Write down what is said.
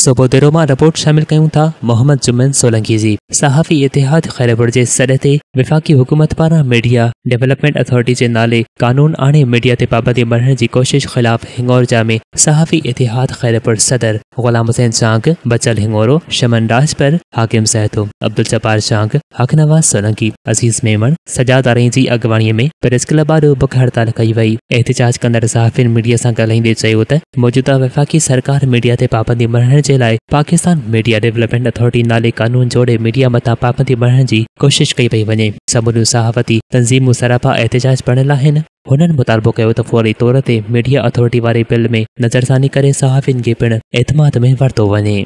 सुबोदरों में रिपोर्ट शामिल क्यों था मोहम्मद जुम्मन सोलंकी जी सहाफ़ी इतिहाद खैरपुर के सद से विफ़ाक़ी हुकूमत पारा मीडिया डेवलपमेंट अथॉरिटी के नाले कानून आने मीडिया से पाबंदी बढ़ने की कोशिश खिलाफ हिंगोरजा में सहाफ़ी इतिहाद खैरपुर सदर गुलाम हुसैन चांग बचल हिंगोरो शमन राज पर हाकिम सहतो अब्दुल जपार चांग ಹಕ್ ನವಾಜ್ सोलंकी अज़ीज़ मेमण सजाद आरे जी अॻवाणीअ में प्रेस क्लब ॾांहुं बुख हड़ताल कई वई एहतिजाज कंदड़ मीडिया सां ॻाल्हाईंदे मौजूदा वफ़ाक़ी सरकार मीडिया ते पाबंदी मढ़ण जे लाइ पाकिस्तान मीडिया डेवलपमेंट अथॉरिटी नाले कानून जोड़े मीडिया मत पाबंदी मढ़ण की कोशिश कई पई वञे समूरी सहाफ़ती तंज़ीमूं सरापा एहतिजाज पढ़ियल आहिनि मुतालबो कयो त फौरी तौर ते मीडिया अथॉरिटी वाले बिल में नज़रसानी करे सहाफ़िन खे पिणु एतमाद में वरितो वञे